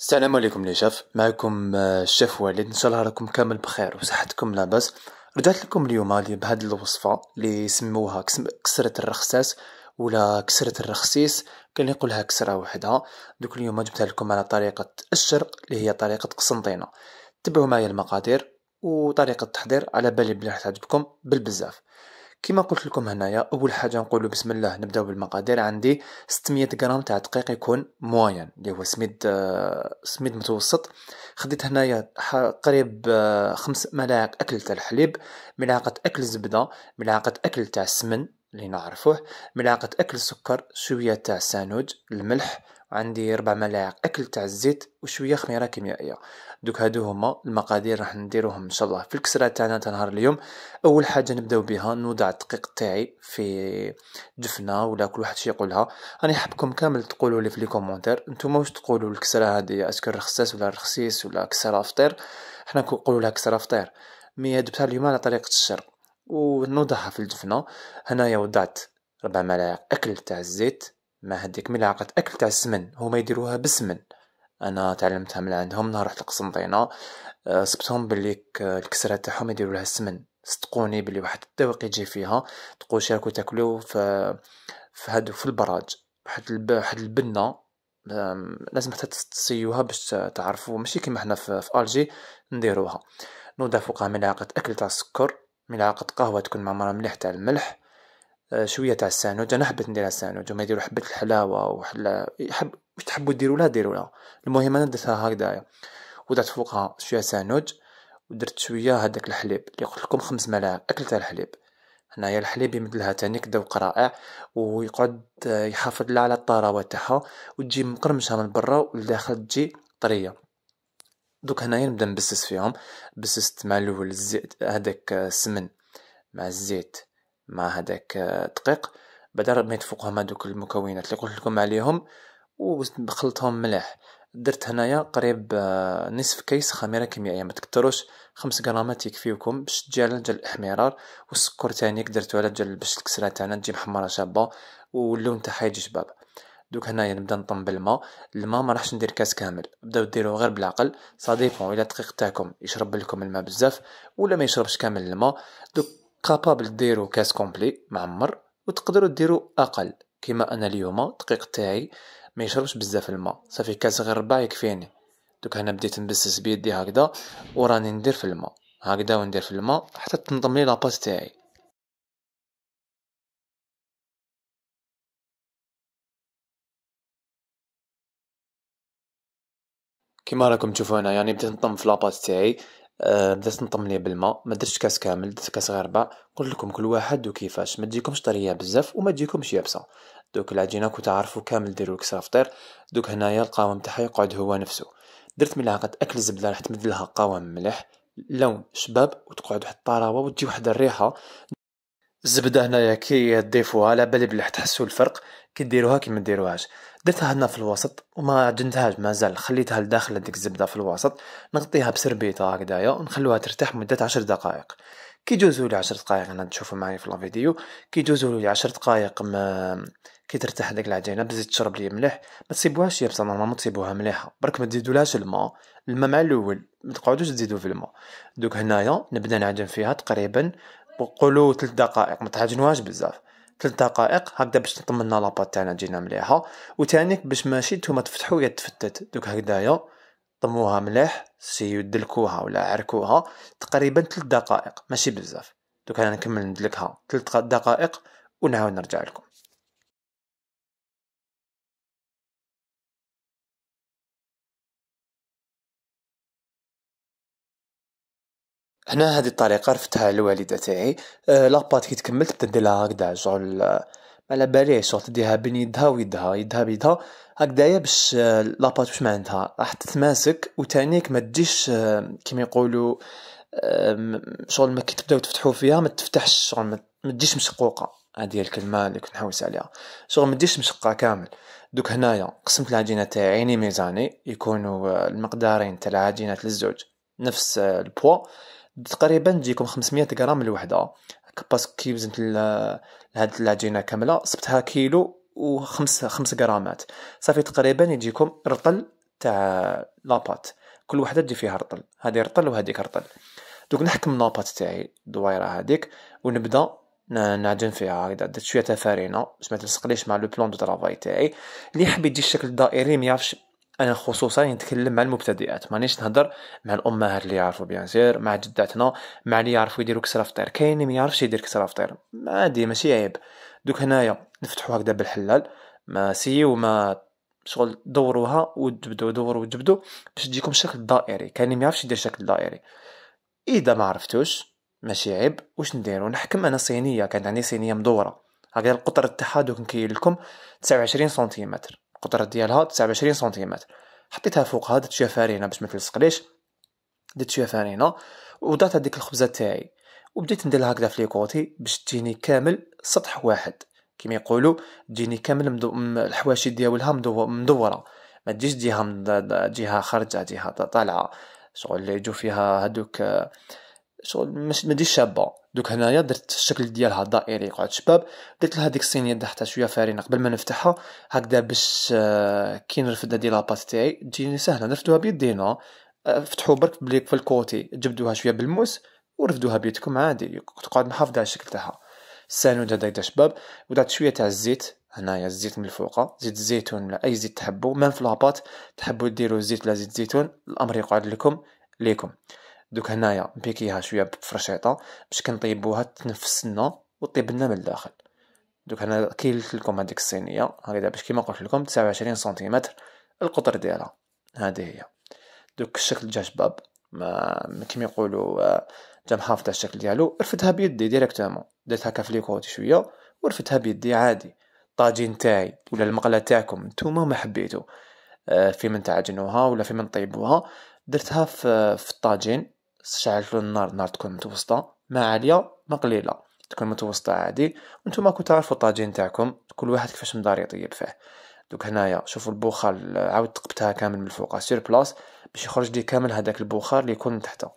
السلام عليكم لي شاف معكم آه، الشيف والد ان شاء الله راكم كامل بخير وصحتكم لاباس رجعت لكم اليوم بهذه الوصفه اللي يسموها كسره الرخساس ولا كسره الرخسيس كان يقولها كسره وحده دوك اليوم جبتها لكم على طريقه الشرق اللي هي طريقه قسنطينه تبعوا معايا المقادير وطريقه التحضير على بالي بلي راح تعجبكم بالبزاف كما قلت لكم هنايا اول حاجه نقولوا بسم الله نبداو بالمقادير عندي 600 غرام تاع دقيق يكون موين اللي هو سميد آه، سميد متوسط خديت هنايا قريب آه، خمس ملاعق اكل تاع الحليب ملعقه اكل زبده ملعقه اكل تاع السمن اللي نعرفوه ملعقة أكل سكر شوية تاع سانوج الملح عندي ربع ملاعق أكل تاع الزيت وشوية خميرة كيميائية دوك هادو هما المقادير راح نديروهم إن شاء الله في الكسرة تاعنا تاع نهار اليوم أول حاجة نبداو بها نوضع الدقيق تاعي في جفنة ولا كل واحد شي يقولها راني حابكم كامل تقولوا لي في لي كومونتير نتوما واش تقولوا الكسرة هادي اسكو رخصاس ولا رخصيس ولا كسرة فطير حنا نقولوا لها كسرة فطير مي دبتها اليوم على طريقة الشرق ونوضعها في الجفنه هنايا وضعت ربع ملاعق اكل تاع الزيت مع هذيك ملعقه اكل تاع السمن هما يديروها بالسمن انا تعلمتها من عندهم نهار رحت لقسنطينه أه، سبتهم باللي الكسره تاعهم يديروا لها السمن صدقوني بلي واحد الذوق يجي فيها تقول شاركو تاكلو في في هادو في البراج واحد الب... واحد البنه لازم حتى تسيوها باش تعرفوا ماشي كيما حنا في, في الجي نديروها نوضع فوقها ملعقه اكل تاع السكر ملعقة قهوة تكون معمرة مليح تاع الملح آه، شوية تاع السانوج أنا حبيت ندير سانوج هما يديرو حبة الحلاوة وحلا يحب واش تحبو ديرولها ديرولها المهم أنا درتها هكدايا وضعت فوقها شوية سانوج ودرت شوية هداك الحليب اللي قلت لكم خمس ملاعق أكل تاع الحليب هنايا الحليب يمدلها تاني ذوق رائع ويقعد آه، يحافظ لها على الطراوة تاعها وتجي مقرمشة من برا والداخل تجي طرية دوك هنايا نبدا نبسس فيهم بسست مع الاول الزيت هذاك آه، السمن مع الزيت مع هذاك آه، الدقيق بعدا رميت فوقهم هذوك المكونات اللي قلت لكم عليهم وخلطهم مليح درت هنايا قريب آه، نصف كيس خميره كيميائيه ما تكتروش خمس غرامات يكفيوكم باش تجي على جال الاحمرار والسكر تانيك درتو على جال باش الكسره تاعنا تجي محمره شابه واللون تاعها يجي شباب دوك هنايا نبدا نطم بالماء الماء ما راحش ندير كاس كامل بداو ديروه غير بالعقل سا ديبون الى الدقيق تاعكم يشرب لكم الماء بزاف ولا ما يشربش كامل الماء دوك كابابل ديرو كاس كومبلي معمر وتقدروا ديروا اقل كيما انا اليوم الدقيق تاعي ما يشربش بزاف الماء صافي كاس غير ربع يكفيني دوك انا بديت نبسس بيدي هكذا وراني ندير في الماء هكذا وندير في الماء حتى تنضم لي لاباس تاعي كيما راكم تشوفو هنا يعني بديت نطم في لاباس تاعي أه بديت نطم ليه بالماء ما درتش كاس كامل درت كاس غير ربع قلت لكم كل واحد وكيفاش ما تجيكمش طريه بزاف وما تجيكمش يابسه دوك العجينه كنت عارفو كامل ديروا كسرة فطير دوك هنايا القوام تاعها يقعد هو نفسه درت ملعقه اكل زبده راح تمدلها قوام ملح لون شباب وتقعد واحد الطراوه وتجي واحد الريحه الزبده هنايا كي ديفوها على بالي بلي تحسو الفرق كي ديروها كي ما ديروهاش درتها هنا في الوسط وما عجنتهاش مازال خليتها لداخل ديك الزبده في الوسط نغطيها بسربيطه هكدايا ونخلوها ترتاح مده عشر دقائق كي جوزوا لي 10 دقائق انا تشوفوا معايا في الفيديو كي جوزوا لي 10 دقائق ما كي ترتاح هذيك العجينه بزيد تشرب لي مليح ما تسيبوهاش يابسه نورمالمون تسيبوها مليحه برك ما تزيدولهاش الماء الماء مع الاول ما تقعدوش تزيدو في الماء دوك هنايا نبدا نعجن فيها تقريبا قولوا ثلاث دقائق ما تعجنوهاش بزاف ثلاث دقائق هكذا باش نطمنا لاباط تاعنا تجينا مليحه وثاني باش ماشي نتوما تفتحوا يا تفتت دوك هكذايا طموها مليح سيو دلكوها ولا عركوها تقريبا ثلاث دقائق ماشي بزاف دوك انا نكمل ندلكها ثلاث دقائق ونعاود نرجع لكم هنا هذه الطريقه رفتها الوالده أه، تاعي لاباط كي تكمل تبدا ديرلها هكذا شغل ما على باليش شغل تديها بين يدها ويدها يدها بيدها هكذايا باش أه، لاباط باش ما عندها راح تتماسك وتانيك ما تجيش أه، كيما يقولوا شغل ما كي تبداو تفتحوا فيها ما تفتحش شغل ما تجيش مشقوقه هذه الكلمه اللي كنت نحوس عليها شغل ما تجيش مشقه كامل دوك هنايا قسمت العجينه تاعي ني ميزاني يكونوا المقدارين تاع العجينه للزوج نفس البوا تقريبا تجيكم 500 غرام الوحده باسكو كي وزنت هاد العجينه كامله صبتها كيلو و خمس غرامات صافي تقريبا يجيكم رطل تاع لاباط كل وحده تجي فيها رطل هذه رطل وهذيك رطل دوك نحكم لاباط تاعي الدويره هذيك ونبدا نعجن فيها هكذا درت شويه تا فارينة باش ما تلصقليش مع لو بلون دو طرافاي تاعي اللي يحب يجي الشكل الدائري ما يعرفش انا خصوصا نتكلم مع المبتدئات مانيش نهضر مع الامهات اللي يعرفوا بيان سير مع جداتنا مع اللي يعرفوا يديروا كسره فطير كاين اللي ما يعرفش يدير كسره فطير عادي ماشي عيب دوك هنايا نفتحوا هكذا بالحلال ما سي وما شغل دوروها وتبدو دوروا وتبدو باش تجيكم شكل دائري كاين اللي ما يعرفش يدير شكل دائري اذا ما عرفتوش ماشي عيب واش نديرو نحكم انا صينيه كانت عندي صينيه مدوره هكذا القطر تاعها دوك نكيل لكم 29 سنتيمتر القطر ديالها 29 سنتيمتر حطيتها فوق هاد شويه فارينه باش ما تلصقليش درت شويه فارينه وضعت هذيك الخبزه تاعي وبديت ندير هكذا في ليكوتي باش تجيني كامل سطح واحد كما يقولوا تجيني كامل مدو... الحواشي ديالها مدو... مدوره ما تجيش جهه مد... جهه خارجه جهه طالعه شغل اللي يجو فيها هادوك شغل مش مدي شابه دوك هنايا درت الشكل ديالها دائري قعد شباب درت لها ديك الصينيه تحتها شويه فارينه قبل ما نفتحها هكذا باش آه، كي نرفدها ديال لاباط تاعي تجيني سهله نرفدوها بيدينا آه، فتحوا برك بليك في الكوتي جبدوها شويه بالموس ورفدوها بيدكم عادي تقعد محافظه على الشكل تاعها السانود هذاك شباب ودعت شويه تاع الزيت هنايا الزيت من الفوق زيت الزيتون ولا اي زيت تحبوا مام في لاباط تحبوا ديروا زيت ولا زيت زيتون الامر يقعد لكم ليكم دوك هنايا نبيكيها شويه بفرشيطه باش كنطيبوها تنفس لنا وطيب لنا من الداخل دوك هنا كيلت لكم هذيك الصينيه هكذا باش كيما قلت لكم 29 سنتيمتر القطر ديالها هذه هي دوك الشكل جا شباب ما كيما يقولوا آه، جا محافظ الشكل ديالو رفدها بيدي ديريكتومون درت هكا فليكوتي شويه ورفتها بيدي عادي الطاجين تاعي ولا المقله تاعكم نتوما ما حبيتو آه، في من تعجنوها ولا في من طيبوها درتها في الطاجين شعلت النار النار تكون متوسطه ما عاليه ما قليله تكون متوسطه عادي وانتم كنتو تعرفوا الطاجين تاعكم كل واحد كيفاش مدار يطيب فيه دوك هنايا شوفوا البخار عاود تقبتها كامل من الفوق سير بلاص باش يخرج لي كامل هذاك البخار اللي يكون من تحته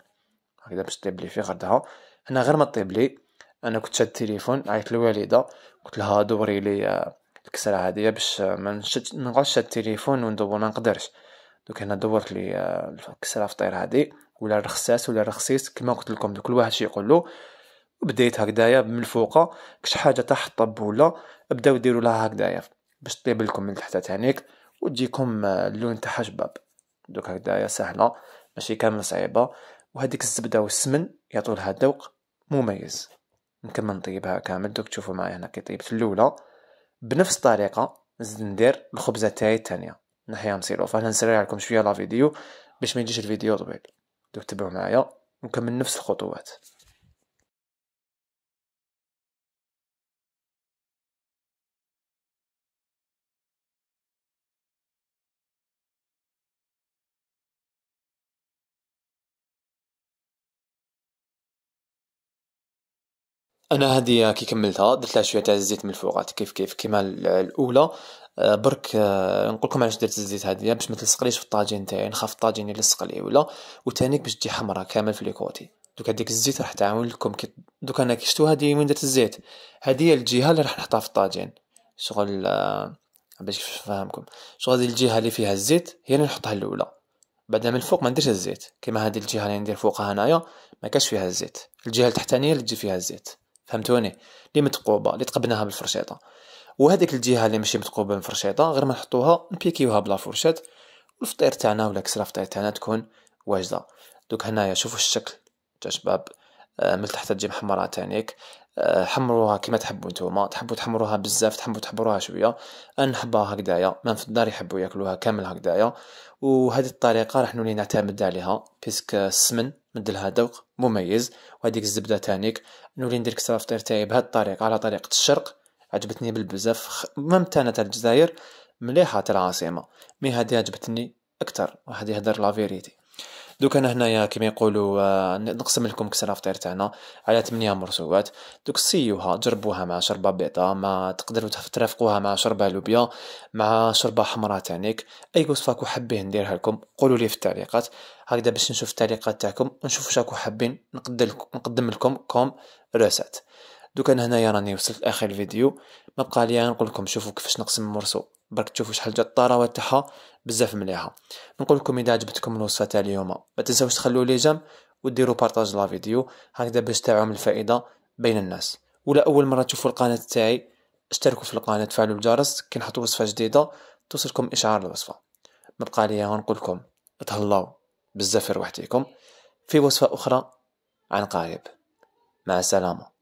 هكذا باش تطيب لي فيه غردها هنا غير ما تطيب لي انا كنت شاد التليفون عيطت للوالده قلت لها دوري لي آه، الكسره هذه باش آه، ما نغش شاد التليفون وندور ما نقدرش دوك هنا دورت لي آه، الكسره فطير هذه ولا الرخساس ولا الرخصيس كما قلت لكم كل واحد شي يقول له بديت هكدايا من الفوق كش حاجه تحت الطب ولا بداو ديروا لها هكدايا باش تطيب لكم من تحت تانيك وتجيكم اللون تاعها شباب دوك هكدايا سهله ماشي كامل صعيبه وهذيك الزبده والسمن يعطوا لها ذوق مميز نكمل نطيبها كامل دوك تشوفوا معايا هنا كي طيبت الاولى بنفس الطريقه نزيد ندير الخبزه تاعي الثانيه نحيا مصيروف انا نسرع لكم شويه لا فيديو باش ما يجيش الفيديو طويل تتبعوا معايا ونكمل نفس الخطوات انا هذه كي كملتها درت لها شويه تاع الزيت من الفوق كيف كيف كيما الاولى برك آه، نقول لكم علاش درت الزيت هذه باش ما تلصقليش في الطاجين تاعي نخاف الطاجين يلصق لي ولا وثاني باش تجي حمراء كامل في لي كوتي دوك هذيك الزيت راح تعاون لكم كي دوك انا كي شفتو هذه وين درت الزيت هذه هي الجهه اللي راح نحطها في الطاجين شغل آه، باش نفهمكم شغل هذه الجهه اللي فيها الزيت هي اللي نحطها الاولى بعدها من الفوق ما نديرش الزيت كيما هذه الجهه اللي ندير فوقها هنايا ما كاش فيها الزيت الجهه التحتانيه اللي تجي فيها الزيت فهمتوني اللي متقوبه اللي تقبناها بالفرشيطه وهذيك الجهه اللي ماشي مثقوبه من فرشيطه غير ما نحطوها نبيكيوها بلا فرشات والفطير تاعنا ولا كسره الفطير تاعنا تكون واجده دوك هنايا شوفوا الشكل تاع شباب آه، من تحت تجي محمره تانيك آه، حمروها كما تحبوا نتوما تحبوا تحمروها بزاف تحبوا تحمروها شويه انا نحبها هكدايا ما في الدار يحبوا ياكلوها كامل هكدايا وهذه الطريقه راح نولي نعتمد عليها بيسك السمن نديلها ذوق مميز وهذيك الزبده تانيك نولي ندير كسره الفطير تاعي بهذه الطريقه على طريقه الشرق عجبتني بالبزاف تانا تاع الجزائر مليحه تاع العاصمه مي هادي عجبتني اكثر واحد يهدر لا فيريتي دوك انا هنايا كيما يقولوا آه، نقسم لكم كسرة فطير تاعنا على 8 مرسوات دوك سيوها جربوها مع شربه بيضاء ما تقدروا ترافقوها مع شربه لوبيا مع شربه حمراء تانيك اي وصفه كو حابين نديرها لكم قولوا لي في التعليقات هكذا باش نشوف التعليقات تاعكم ونشوف واش راكو حابين نقدم لكم كوم روسات دوكا انا هنايا راني وصلت لاخر الفيديو ما بقى ليا نقول لكم شوفوا كيفاش نقسم المرسو برك تشوفوا شحال جات الطراوه تاعها بزاف مليحه نقول لكم اذا عجبتكم الوصفه تاع اليوم ما تنساوش تخلوا لي جيم وديروا بارطاج لا فيديو هكذا باش تعم الفائده بين الناس ولا اول مره تشوفوا القناه تاعي اشتركوا في القناه تفعلوا الجرس كي نحط وصفه جديده توصلكم اشعار الوصفه ما بقى ليا نقول لكم تهلاو بزاف روحتيكم في وصفه اخرى عن قريب مع السلامه